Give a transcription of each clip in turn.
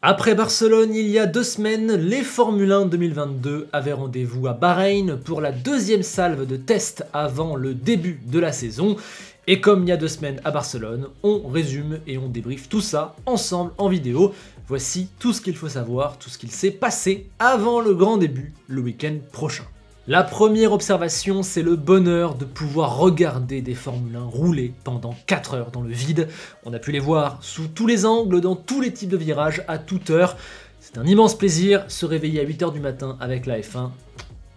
Après Barcelone, il y a deux semaines, les Formule 1 2022 avaient rendez-vous à Bahreïn pour la deuxième salve de tests avant le début de la saison. Et comme il y a deux semaines à Barcelone, on résume et on débriefe tout ça ensemble en vidéo. Voici tout ce qu'il faut savoir, tout ce qu'il s'est passé avant le grand début le week-end prochain. La première observation, c'est le bonheur de pouvoir regarder des Formule 1 rouler pendant 4 heures dans le vide. On a pu les voir sous tous les angles, dans tous les types de virages, à toute heure. C'est un immense plaisir, se réveiller à 8h du matin avec la F1.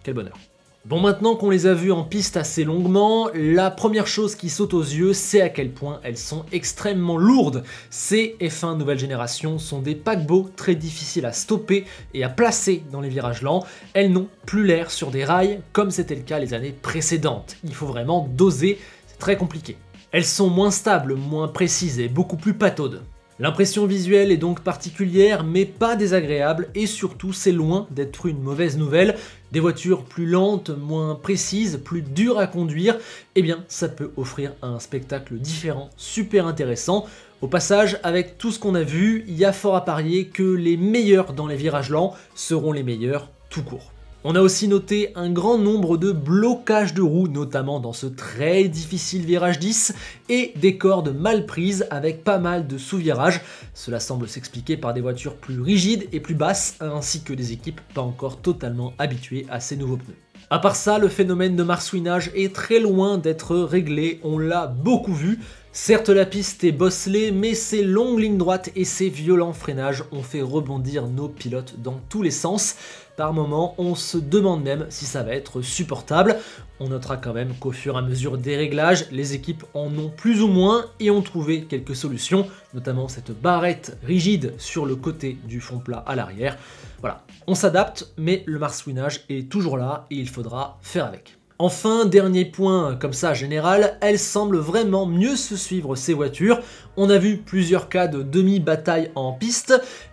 Quel bonheur. Bon, maintenant qu'on les a vues en piste assez longuement, la première chose qui saute aux yeux, c'est à quel point elles sont extrêmement lourdes. Ces F1 nouvelle génération sont des paquebots très difficiles à stopper et à placer dans les virages lents. Elles n'ont plus l'air sur des rails comme c'était le cas les années précédentes. Il faut vraiment doser, c'est très compliqué. Elles sont moins stables, moins précises et beaucoup plus pataudes. L'impression visuelle est donc particulière mais pas désagréable et surtout c'est loin d'être une mauvaise nouvelle. Des voitures plus lentes, moins précises, plus dures à conduire, eh bien ça peut offrir un spectacle différent, super intéressant. Au passage, avec tout ce qu'on a vu, il y a fort à parier que les meilleurs dans les virages lents seront les meilleurs tout court. On a aussi noté un grand nombre de blocages de roues, notamment dans ce très difficile virage 10, et des cordes mal prises avec pas mal de sous-virages. Cela semble s'expliquer par des voitures plus rigides et plus basses, ainsi que des équipes pas encore totalement habituées à ces nouveaux pneus. À part ça, le phénomène de marsouinage est très loin d'être réglé, on l'a beaucoup vu, Certes la piste est bosselée, mais ces longues lignes droites et ses violents freinages ont fait rebondir nos pilotes dans tous les sens. Par moments, on se demande même si ça va être supportable. On notera quand même qu'au fur et à mesure des réglages, les équipes en ont plus ou moins et ont trouvé quelques solutions, notamment cette barrette rigide sur le côté du fond plat à l'arrière. Voilà, on s'adapte, mais le marsouinage est toujours là et il faudra faire avec. Enfin, dernier point comme ça général, elle semble vraiment mieux se suivre ces voitures. On a vu plusieurs cas de demi-bataille en piste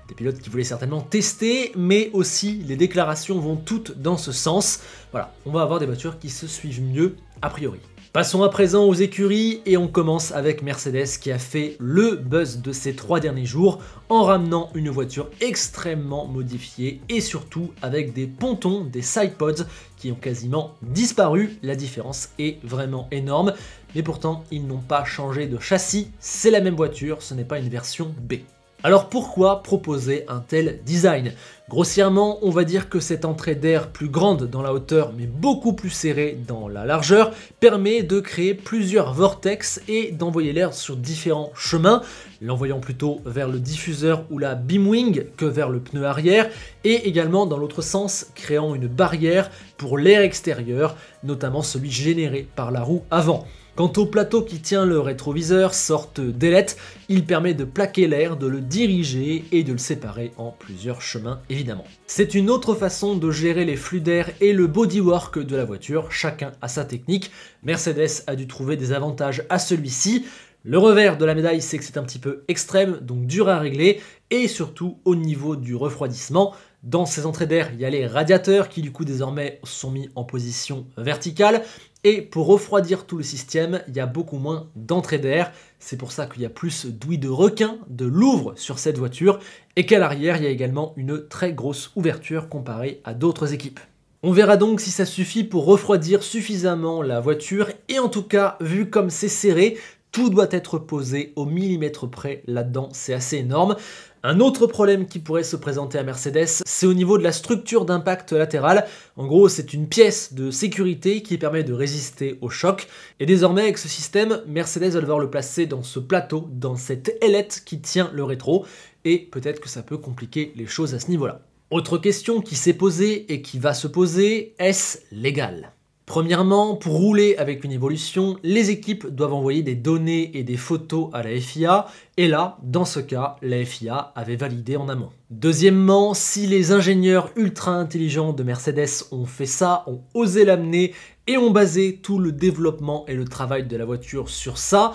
des pilotes qui voulaient certainement tester, mais aussi les déclarations vont toutes dans ce sens. Voilà, on va avoir des voitures qui se suivent mieux a priori. Passons à présent aux écuries et on commence avec Mercedes qui a fait le buzz de ces trois derniers jours en ramenant une voiture extrêmement modifiée et surtout avec des pontons, des sidepods qui ont quasiment disparu. La différence est vraiment énorme mais pourtant ils n'ont pas changé de châssis, c'est la même voiture, ce n'est pas une version B. Alors pourquoi proposer un tel design Grossièrement, on va dire que cette entrée d'air plus grande dans la hauteur mais beaucoup plus serrée dans la largeur permet de créer plusieurs vortex et d'envoyer l'air sur différents chemins, l'envoyant plutôt vers le diffuseur ou la beamwing que vers le pneu arrière et également dans l'autre sens créant une barrière pour l'air extérieur, notamment celui généré par la roue avant. Quant au plateau qui tient le rétroviseur, sorte d'ailette, il permet de plaquer l'air, de le diriger et de le séparer en plusieurs chemins évidemment. C'est une autre façon de gérer les flux d'air et le bodywork de la voiture, chacun à sa technique. Mercedes a dû trouver des avantages à celui-ci, le revers de la médaille, c'est que c'est un petit peu extrême, donc dur à régler, et surtout au niveau du refroidissement. Dans ces entrées d'air, il y a les radiateurs qui du coup désormais sont mis en position verticale. Et pour refroidir tout le système, il y a beaucoup moins d'entrée d'air. C'est pour ça qu'il y a plus d'ouïes de requin, de louvre sur cette voiture, et qu'à l'arrière, il y a également une très grosse ouverture comparée à d'autres équipes. On verra donc si ça suffit pour refroidir suffisamment la voiture, et en tout cas, vu comme c'est serré, tout doit être posé au millimètre près là-dedans, c'est assez énorme. Un autre problème qui pourrait se présenter à Mercedes, c'est au niveau de la structure d'impact latéral. En gros, c'est une pièce de sécurité qui permet de résister au choc. Et désormais, avec ce système, Mercedes va devoir le placer dans ce plateau, dans cette ailette qui tient le rétro. Et peut-être que ça peut compliquer les choses à ce niveau-là. Autre question qui s'est posée et qui va se poser, est-ce légal Premièrement, pour rouler avec une évolution, les équipes doivent envoyer des données et des photos à la FIA, et là, dans ce cas, la FIA avait validé en amont. Deuxièmement, si les ingénieurs ultra intelligents de Mercedes ont fait ça, ont osé l'amener et ont basé tout le développement et le travail de la voiture sur ça,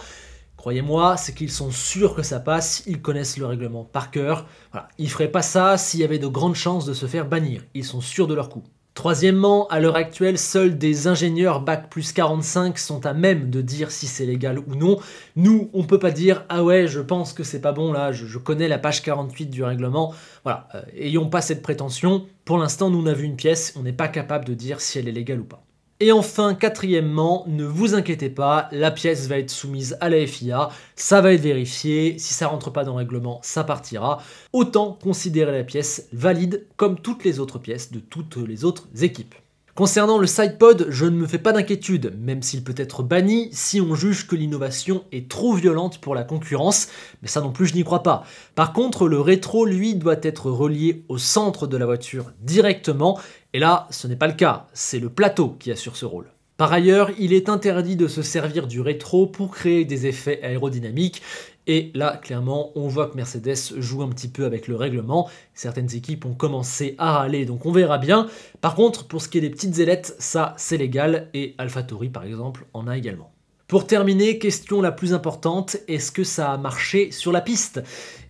Croyez-moi, c'est qu'ils sont sûrs que ça passe, ils connaissent le règlement par cœur. Voilà, ils feraient pas ça s'il y avait de grandes chances de se faire bannir. Ils sont sûrs de leur coup. Troisièmement, à l'heure actuelle, seuls des ingénieurs Bac plus 45 sont à même de dire si c'est légal ou non. Nous, on peut pas dire ah ouais, je pense que c'est pas bon là, je, connais la page 48 du règlement. Voilà, euh, ayons pas cette prétention. Pour l'instant, nous on a vu une pièce, on n'est pas capable de dire si elle est légale ou pas. Et enfin, quatrièmement, ne vous inquiétez pas, la pièce va être soumise à la FIA, ça va être vérifié, si ça rentre pas dans le règlement, ça partira. Autant considérer la pièce valide comme toutes les autres pièces de toutes les autres équipes. Concernant le sidepod, je ne me fais pas d'inquiétude, même s'il peut être banni si on juge que l'innovation est trop violente pour la concurrence, mais ça non plus je n'y crois pas. Par contre, le rétro, lui, doit être relié au centre de la voiture directement, et là, ce n'est pas le cas, c'est le plateau qui assure ce rôle. Par ailleurs, il est interdit de se servir du rétro pour créer des effets aérodynamiques, et là, clairement, on voit que Mercedes joue un petit peu avec le règlement. Certaines équipes ont commencé à râler, donc on verra bien. Par contre, pour ce qui est des petites ailettes, ça, c'est légal, et AlphaTauri, par exemple, en a également. Pour terminer, question la plus importante, est-ce que ça a marché sur la piste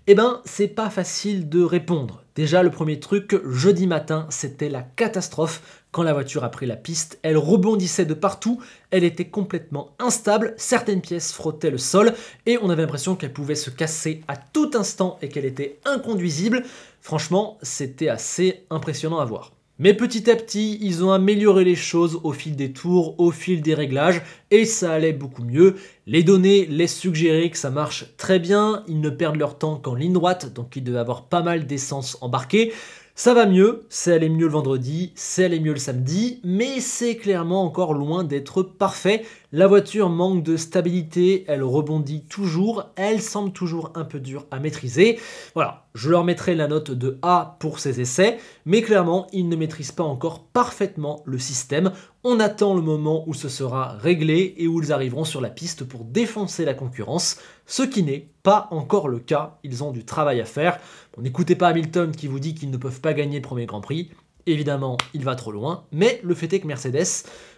Eh ben, c'est pas facile de répondre. Déjà, le premier truc, jeudi matin, c'était la catastrophe. Quand la voiture a pris la piste, elle rebondissait de partout, elle était complètement instable, certaines pièces frottaient le sol et on avait l'impression qu'elle pouvait se casser à tout instant et qu'elle était inconduisible. Franchement, c'était assez impressionnant à voir. Mais petit à petit, ils ont amélioré les choses au fil des tours, au fil des réglages, et ça allait beaucoup mieux. Les données laissent suggérer que ça marche très bien, ils ne perdent leur temps qu'en ligne droite, donc ils devaient avoir pas mal d'essence embarquée. Ça va mieux, Ça allait mieux le vendredi, c'est allé mieux le samedi, mais c'est clairement encore loin d'être parfait. La voiture manque de stabilité, elle rebondit toujours, elle semble toujours un peu dure à maîtriser. Voilà, je leur mettrai la note de A pour ces essais, mais clairement, ils ne maîtrisent pas encore parfaitement le système. On attend le moment où ce sera réglé et où ils arriveront sur la piste pour défoncer la concurrence, ce qui n'est pas encore le cas, ils ont du travail à faire. N'écoutez pas Hamilton qui vous dit qu'ils ne peuvent pas gagner le premier Grand Prix, évidemment il va trop loin, mais le fait est que Mercedes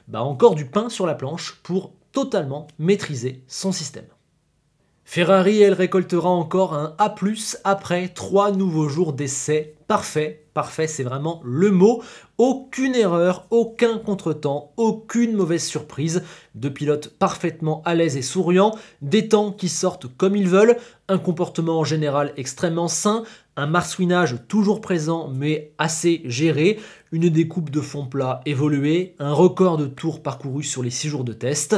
bah, a encore du pain sur la planche pour totalement maîtriser son système. Ferrari, elle récoltera encore un A+, après trois nouveaux jours d'essai parfaits parfait, c'est vraiment le mot. Aucune erreur, aucun contretemps, aucune mauvaise surprise. Deux pilotes parfaitement à l'aise et souriants, des temps qui sortent comme ils veulent, un comportement en général extrêmement sain, un marsouinage toujours présent mais assez géré, une découpe de fond plat évoluée, un record de tours parcourus sur les six jours de test.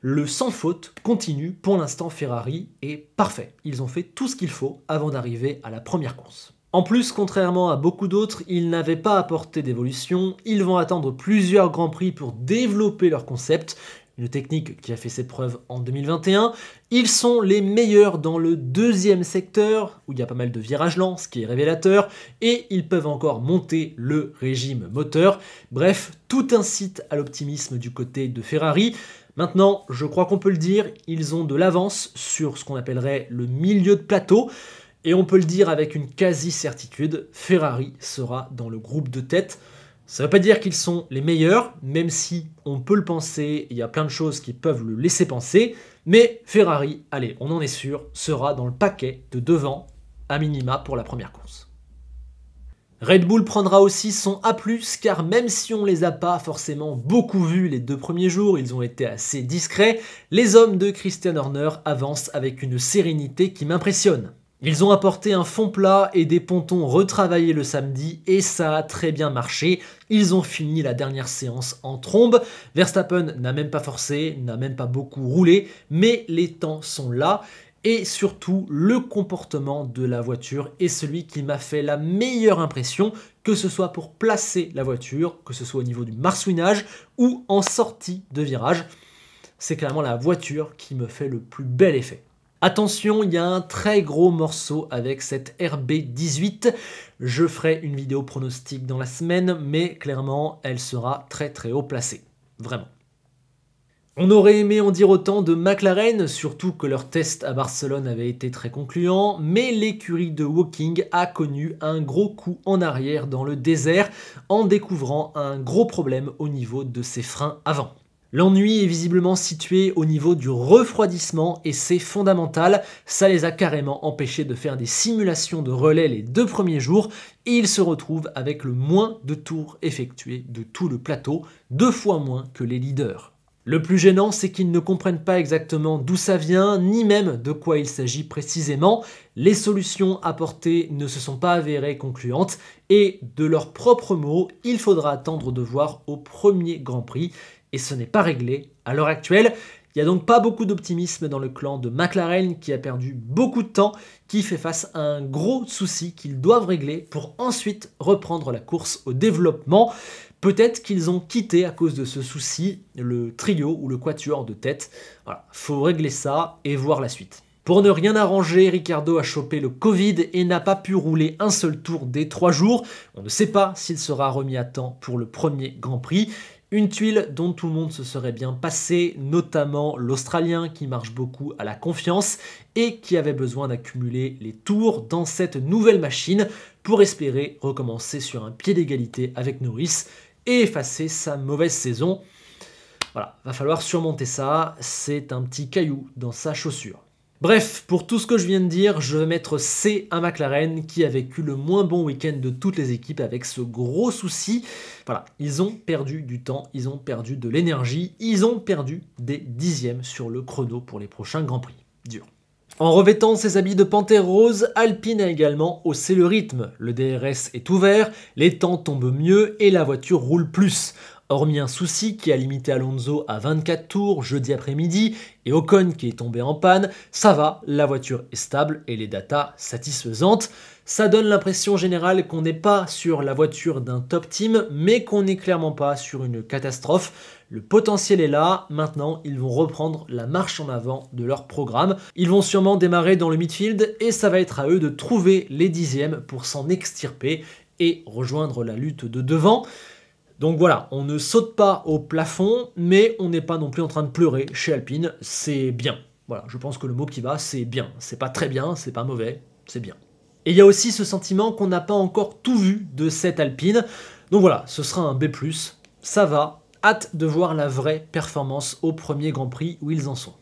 Le sans faute continue, pour l'instant Ferrari est parfait. Ils ont fait tout ce qu'il faut avant d'arriver à la première course. En plus, contrairement à beaucoup d'autres, ils n'avaient pas apporté d'évolution, ils vont attendre plusieurs grands prix pour développer leur concept, une technique qui a fait ses preuves en 2021. Ils sont les meilleurs dans le deuxième secteur, où il y a pas mal de virages lents, ce qui est révélateur, et ils peuvent encore monter le régime moteur. Bref, tout incite à l'optimisme du côté de Ferrari. Maintenant, je crois qu'on peut le dire, ils ont de l'avance sur ce qu'on appellerait le milieu de plateau. Et on peut le dire avec une quasi-certitude, Ferrari sera dans le groupe de tête. Ça ne veut pas dire qu'ils sont les meilleurs, même si on peut le penser, il y a plein de choses qui peuvent le laisser penser, mais Ferrari, allez, on en est sûr, sera dans le paquet de devant, à minima pour la première course. Red Bull prendra aussi son A+, car même si on les a pas forcément beaucoup vus les deux premiers jours, ils ont été assez discrets, les hommes de Christian Horner avancent avec une sérénité qui m'impressionne. Ils ont apporté un fond plat et des pontons retravaillés le samedi et ça a très bien marché. Ils ont fini la dernière séance en trombe. Verstappen n'a même pas forcé, n'a même pas beaucoup roulé, mais les temps sont là et surtout le comportement de la voiture est celui qui m'a fait la meilleure impression, que ce soit pour placer la voiture, que ce soit au niveau du marsouinage ou en sortie de virage. C'est clairement la voiture qui me fait le plus bel effet. Attention, il y a un très gros morceau avec cette RB18. Je ferai une vidéo pronostic dans la semaine, mais clairement, elle sera très très haut placée. Vraiment. On aurait aimé en dire autant de McLaren, surtout que leur test à Barcelone avait été très concluant, mais l'écurie de Woking a connu un gros coup en arrière dans le désert en découvrant un gros problème au niveau de ses freins avant. L'ennui est visiblement situé au niveau du refroidissement et c'est fondamental. Ça les a carrément empêchés de faire des simulations de relais les deux premiers jours et ils se retrouvent avec le moins de tours effectués de tout le plateau, deux fois moins que les leaders. Le plus gênant, c'est qu'ils ne comprennent pas exactement d'où ça vient, ni même de quoi il s'agit précisément. Les solutions apportées ne se sont pas avérées concluantes, et de leurs propres mots, il faudra attendre de voir au premier Grand Prix et ce n'est pas réglé à l'heure actuelle. Il n'y a donc pas beaucoup d'optimisme dans le clan de McLaren qui a perdu beaucoup de temps, qui fait face à un gros souci qu'ils doivent régler pour ensuite reprendre la course au développement. Peut-être qu'ils ont quitté à cause de ce souci le trio ou le quatuor de tête. Voilà, faut régler ça et voir la suite. Pour ne rien arranger, Ricardo a chopé le Covid et n'a pas pu rouler un seul tour des trois jours. On ne sait pas s'il sera remis à temps pour le premier Grand Prix. Une tuile dont tout le monde se serait bien passé, notamment l'Australien qui marche beaucoup à la confiance et qui avait besoin d'accumuler les tours dans cette nouvelle machine pour espérer recommencer sur un pied d'égalité avec Norris et effacer sa mauvaise saison. Voilà, va falloir surmonter ça, c'est un petit caillou dans sa chaussure. Bref, pour tout ce que je viens de dire, je vais mettre C à McLaren qui a vécu le moins bon week-end de toutes les équipes avec ce gros souci. Voilà, ils ont perdu du temps, ils ont perdu de l'énergie, ils ont perdu des dixièmes sur le chrono pour les prochains Grands Prix. Dur. En revêtant ses habits de panthère rose, Alpine a également haussé le rythme. Le DRS est ouvert, les temps tombent mieux et la voiture roule plus. Hormis un souci qui a limité Alonso à 24 tours jeudi après-midi et Ocon qui est tombé en panne, ça va, la voiture est stable et les datas satisfaisantes. Ça donne l'impression générale qu'on n'est pas sur la voiture d'un top team, mais qu'on n'est clairement pas sur une catastrophe. Le potentiel est là, maintenant ils vont reprendre la marche en avant de leur programme. Ils vont sûrement démarrer dans le midfield et ça va être à eux de trouver les dixièmes pour s'en extirper et rejoindre la lutte de devant. Donc voilà, on ne saute pas au plafond, mais on n'est pas non plus en train de pleurer chez Alpine, c'est bien. Voilà, je pense que le mot qui va, c'est bien. C'est pas très bien, c'est pas mauvais, c'est bien. Et il y a aussi ce sentiment qu'on n'a pas encore tout vu de cette Alpine. Donc voilà, ce sera un B+, ça va. Hâte de voir la vraie performance au premier Grand Prix où ils en sont.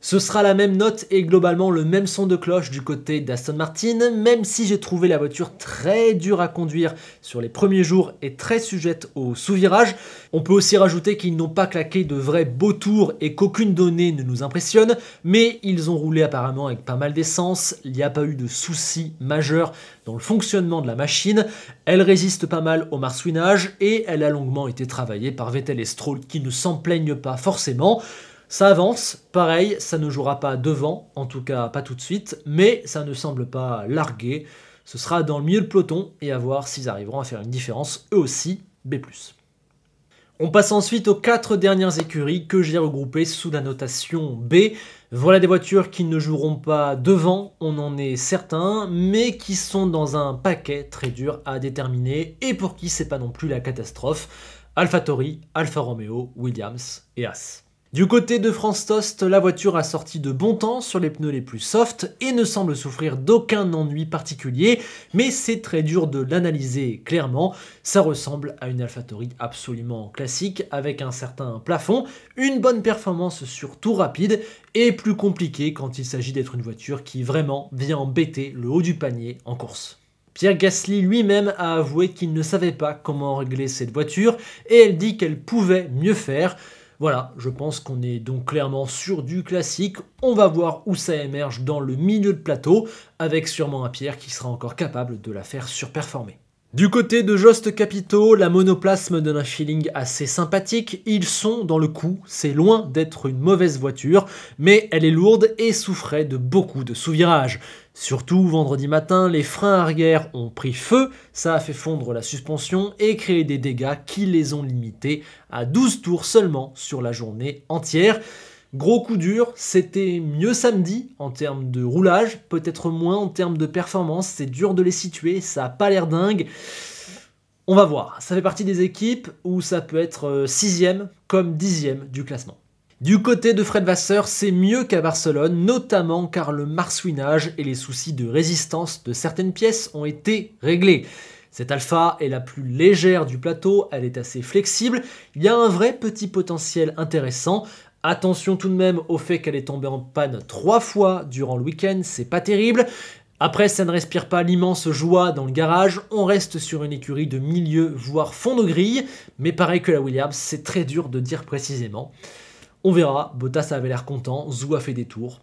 Ce sera la même note et globalement le même son de cloche du côté d'Aston Martin, même si j'ai trouvé la voiture très dure à conduire sur les premiers jours et très sujette au sous-virage. On peut aussi rajouter qu'ils n'ont pas claqué de vrais beaux tours et qu'aucune donnée ne nous impressionne, mais ils ont roulé apparemment avec pas mal d'essence, il n'y a pas eu de soucis majeurs dans le fonctionnement de la machine, elle résiste pas mal au marsouinage et elle a longuement été travaillée par Vettel et Stroll qui ne s'en plaignent pas forcément. Ça avance, pareil, ça ne jouera pas devant, en tout cas pas tout de suite, mais ça ne semble pas larguer. Ce sera dans le milieu de peloton et à voir s'ils arriveront à faire une différence eux aussi, B. On passe ensuite aux quatre dernières écuries que j'ai regroupées sous la notation B. Voilà des voitures qui ne joueront pas devant, on en est certain, mais qui sont dans un paquet très dur à déterminer et pour qui c'est pas non plus la catastrophe. AlphaTauri, Alfa Romeo, Williams et As. Du côté de France Tost, la voiture a sorti de bon temps sur les pneus les plus softs et ne semble souffrir d'aucun ennui particulier, mais c'est très dur de l'analyser clairement. Ça ressemble à une AlphaTauri absolument classique avec un certain plafond, une bonne performance sur tout rapide et plus compliqué quand il s'agit d'être une voiture qui vraiment vient embêter le haut du panier en course. Pierre Gasly lui-même a avoué qu'il ne savait pas comment régler cette voiture et elle dit qu'elle pouvait mieux faire. Voilà, je pense qu'on est donc clairement sur du classique. On va voir où ça émerge dans le milieu de plateau, avec sûrement un Pierre qui sera encore capable de la faire surperformer. Du côté de Jost Capito, la monoplasme donne un feeling assez sympathique. Ils sont dans le coup, c'est loin d'être une mauvaise voiture, mais elle est lourde et souffrait de beaucoup de sous-virages. Surtout vendredi matin, les freins arrière ont pris feu, ça a fait fondre la suspension et créé des dégâts qui les ont limités à 12 tours seulement sur la journée entière. Gros coup dur, c'était mieux samedi en termes de roulage, peut-être moins en termes de performance, c'est dur de les situer, ça n'a pas l'air dingue. On va voir, ça fait partie des équipes où ça peut être euh, sixième comme dixième du classement. Du côté de Fred Vasseur, c'est mieux qu'à Barcelone, notamment car le marsouinage et les soucis de résistance de certaines pièces ont été réglés. Cette alpha est la plus légère du plateau, elle est assez flexible, il y a un vrai petit potentiel intéressant Attention tout de même au fait qu'elle est tombée en panne trois fois durant le week-end, c'est pas terrible. Après, ça ne respire pas l'immense joie dans le garage, on reste sur une écurie de milieu, voire fond de grille, mais pareil que la Williams, c'est très dur de dire précisément. On verra, Bottas avait l'air content, Zou a fait des tours,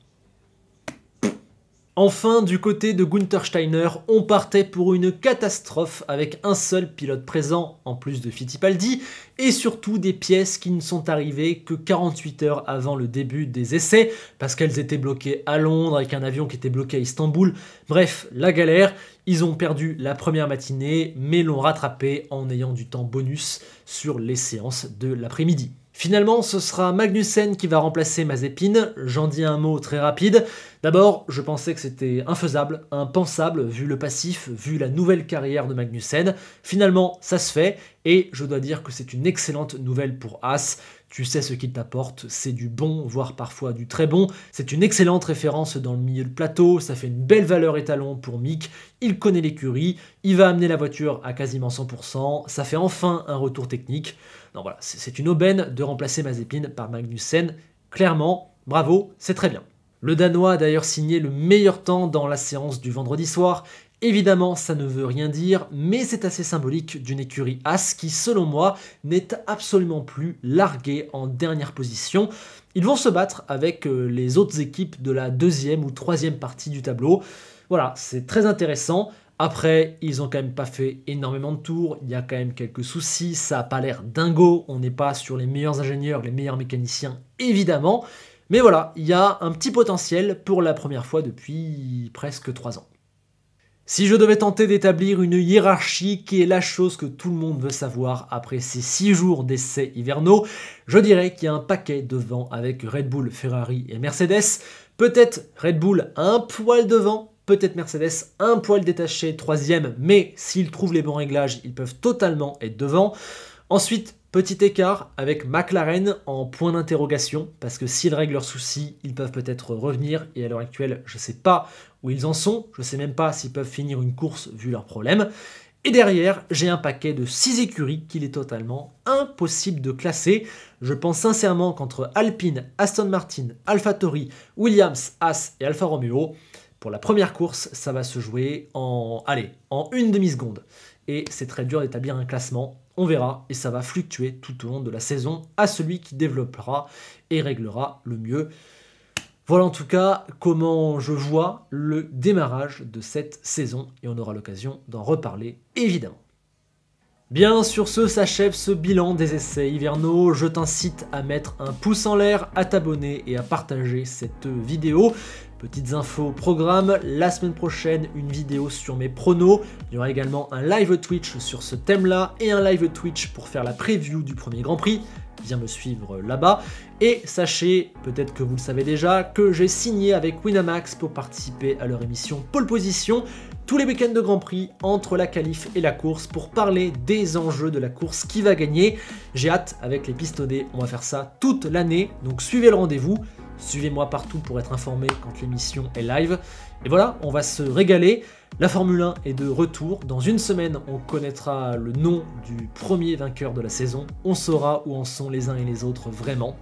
Enfin, du côté de Gunther Steiner, on partait pour une catastrophe avec un seul pilote présent, en plus de Fittipaldi, et surtout des pièces qui ne sont arrivées que 48 heures avant le début des essais, parce qu'elles étaient bloquées à Londres, avec un avion qui était bloqué à Istanbul. Bref, la galère, ils ont perdu la première matinée, mais l'ont rattrapé en ayant du temps bonus sur les séances de l'après-midi. Finalement, ce sera Magnussen qui va remplacer Mazepine. J'en dis un mot très rapide. D'abord, je pensais que c'était infaisable, impensable, vu le passif, vu la nouvelle carrière de Magnussen. Finalement, ça se fait, et je dois dire que c'est une excellente nouvelle pour As. Tu sais ce qu'il t'apporte, c'est du bon, voire parfois du très bon. C'est une excellente référence dans le milieu de plateau, ça fait une belle valeur étalon pour Mick. Il connaît l'écurie, il va amener la voiture à quasiment 100%, ça fait enfin un retour technique. Non voilà, c'est une aubaine de remplacer Mazepin par Magnussen. Clairement, bravo, c'est très bien. Le Danois a d'ailleurs signé le meilleur temps dans la séance du vendredi soir. Évidemment, ça ne veut rien dire, mais c'est assez symbolique d'une écurie As qui, selon moi, n'est absolument plus larguée en dernière position. Ils vont se battre avec euh, les autres équipes de la deuxième ou troisième partie du tableau. Voilà, c'est très intéressant. Après, ils ont quand même pas fait énormément de tours, il y a quand même quelques soucis, ça a pas l'air dingo, on n'est pas sur les meilleurs ingénieurs, les meilleurs mécaniciens, évidemment. Mais voilà, il y a un petit potentiel pour la première fois depuis presque trois ans. Si je devais tenter d'établir une hiérarchie qui est la chose que tout le monde veut savoir après ces 6 jours d'essais hivernaux, je dirais qu'il y a un paquet devant avec Red Bull, Ferrari et Mercedes. Peut-être Red Bull un poil devant, peut-être Mercedes un poil détaché, troisième, mais s'ils trouvent les bons réglages, ils peuvent totalement être devant. Ensuite, Petit écart avec McLaren en point d'interrogation, parce que s'ils règlent leurs soucis, ils peuvent peut-être revenir, et à l'heure actuelle, je ne sais pas où ils en sont. Je ne sais même pas s'ils peuvent finir une course vu leurs problèmes. Et derrière, j'ai un paquet de 6 écuries qu'il est totalement impossible de classer. Je pense sincèrement qu'entre Alpine, Aston Martin, AlphaTauri, Williams, Haas et Alfa Romeo, pour la première course, ça va se jouer en, allez, en une demi-seconde. Et c'est très dur d'établir un classement, on verra, et ça va fluctuer tout au long de la saison à celui qui développera et réglera le mieux voilà en tout cas comment je vois le démarrage de cette saison et on aura l'occasion d'en reparler évidemment. Bien sur ce s'achève ce bilan des essais hivernaux, je t'incite à mettre un pouce en l'air, à t'abonner et à partager cette vidéo. Petites infos programme, la semaine prochaine une vidéo sur mes pronos, il y aura également un live Twitch sur ce thème là et un live Twitch pour faire la preview du premier Grand Prix me suivre là-bas. Et sachez, peut-être que vous le savez déjà, que j'ai signé avec Winamax pour participer à leur émission Pole Position tous les week-ends de Grand Prix entre la qualif et la course pour parler des enjeux de la course qui va gagner. J'ai hâte avec les pistolets, on va faire ça toute l'année, donc suivez le rendez-vous, suivez-moi partout pour être informé quand l'émission est live. Et voilà, on va se régaler. La Formule 1 est de retour. Dans une semaine, on connaîtra le nom du premier vainqueur de la saison. On saura où en sont les uns et les autres vraiment.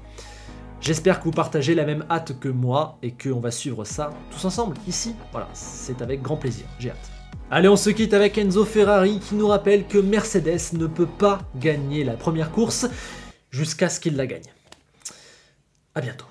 J'espère que vous partagez la même hâte que moi et qu'on va suivre ça tous ensemble ici. Voilà, c'est avec grand plaisir. J'ai hâte. Allez, on se quitte avec Enzo Ferrari qui nous rappelle que Mercedes ne peut pas gagner la première course jusqu'à ce qu'il la gagne. A bientôt.